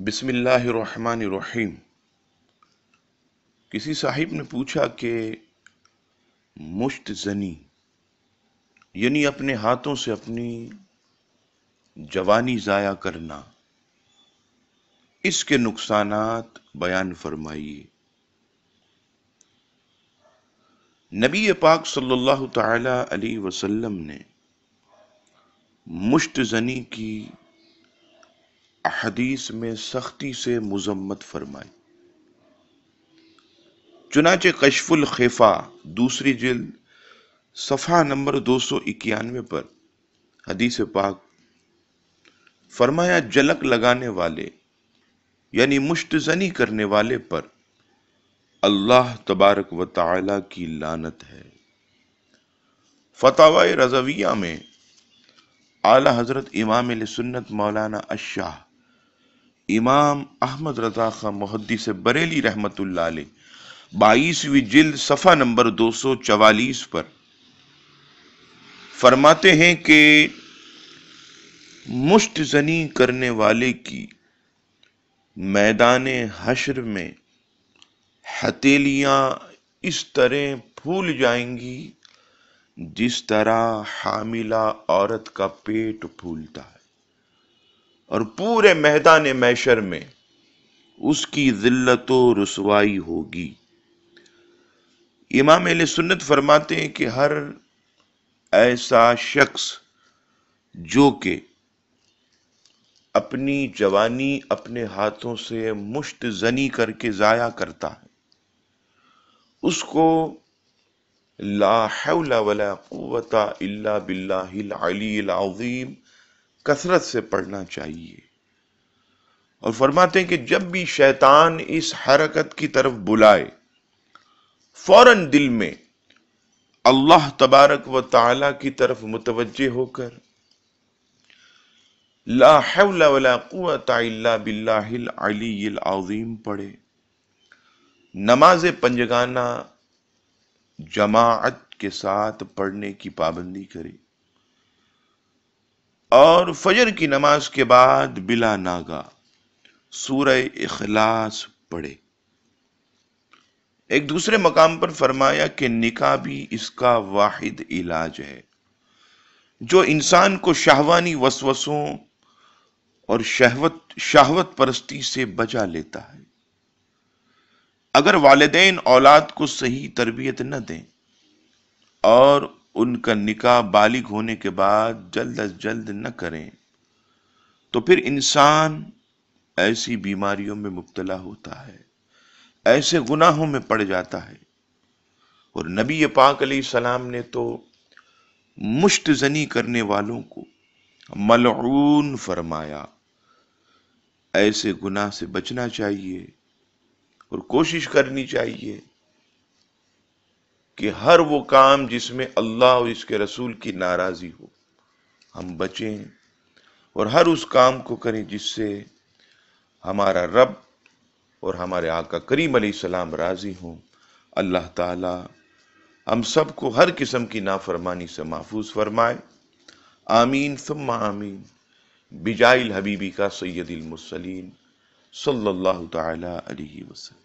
बिसमीम किसी साहिब ने पूछा कि मुश्त जनी यानी अपने हाथों से अपनी जवानी ज़ाया करना इसके नुकसान बयान फरमाइए नबी पाक सल्लल्लाहु अलैहि वसल्लम ने मुश्त जनी की हदीस में सख्ती से मुजम्मत फरमाई चुनाचे कशफुल खेफा दूसरी जिल्द सफ़ा नंबर दो सौ इक्यानवे पर हदीस पाक फरमाया जलक लगाने वाले यानी मुश्त करने वाले पर अल्लाह तबारक व ताला की लानत है फतावा रजविया में आला हजरत इमाम सुन्नत मौलाना अशाह इमाम अहमद रजा खां से बरेली रहमत बाईसवीं जिल्द सफ़ा नंबर दो सौ चवालीस पर फरमाते हैं कि मुश्त जनी करने वाले की मैदान हशर में हथेलियां इस तरह फूल जाएंगी जिस तरह हामिला औरत का पेट फूलता है और पूरे मैदान मैशर में उसकी ज़िल्लत रसवाई होगी इमाम सुन्नत फरमाते हैं कि हर ऐसा शख्स जो कि अपनी जवानी अपने हाथों से मुश्त जनी करके ज़ाया करता है उसको ला हौला वला कुवता इल्ला बिल्लाहिल अलील अज़ीम कसरत से पढ़ना चाहिए और फरमाते हैं कि जब भी शैतान इस हरकत की तरफ बुलाए फौरन दिल में अल्लाह तबारक व ताला की तरफ मुतवजह होकर ला हवला वला इल्ला बिल्लाहिल अजीम पढ़े नमाज पंजगाना जमात के साथ पढ़ने की पाबंदी करे और फजर की नमाज के बाद बिला नागा सूरह इखलास पढ़े एक दूसरे मकाम पर फरमाया कि निका भी इसका वाहिद इलाज है जो इंसान को शाहवानी वसवसों और शहवत शाहवत परस्ती से बचा लेता है अगर वालदेन औलाद को सही तरबियत न दें और उनका निकाह बालिग होने के बाद जल्द अज जल्द न करें तो फिर इंसान ऐसी बीमारियों में मुबतला होता है ऐसे गुनाहों में पड़ जाता है और नबी पाक सलाम ने तो मुश्त जनी करने वालों को मलून फरमाया ऐसे गुनाह से बचना चाहिए और कोशिश करनी चाहिए कि हर वो काम जिसमें अल्लाह और इसके रसूल की नाराज़ी हो हम बचें और हर उस काम को करें जिससे हमारा रब और हमारे आका करीम सलाम राज़ी हों अल्लाह ताला हम सबको हर किस्म की नाफरमानी से महफूज फरमाए आमीन फ़म्मा आमीन बिजाइल हबीबी का सैदिलमसलिन सल्लल्लाहु ताला अलैहि वसल्लम